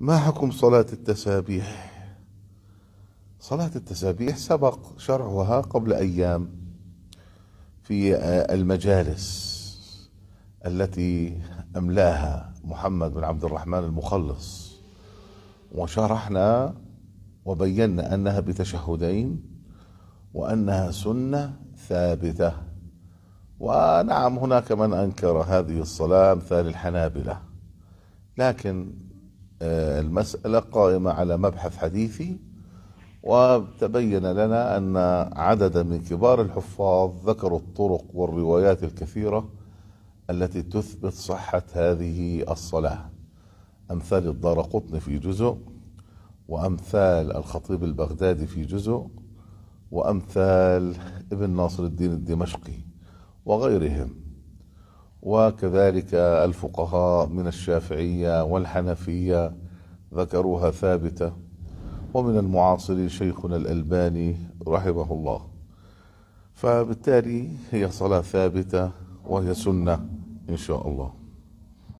ما حكم صلاة التسابيح صلاة التسابيح سبق شرعها قبل أيام في المجالس التي أملاها محمد بن عبد الرحمن المخلص وشرحنا وبينا أنها بتشهدين وأنها سنة ثابتة ونعم هناك من أنكر هذه الصلاة مثال الحنابلة لكن آه، المسألة قائمة على مبحث حديثي وتبين لنا أن عددا من كبار الحفاظ ذكروا الطرق والروايات الكثيرة التي تثبت صحة هذه الصلاة أمثال الدار قطن في جزء وأمثال الخطيب البغدادي في جزء وأمثال ابن ناصر الدين الدمشقي وغيرهم وكذلك الفقهاء من الشافعية والحنفية ذكروها ثابتة ومن المعاصرين شيخنا الألباني رحمه الله فبالتالي هي صلاة ثابتة وهي سنة إن شاء الله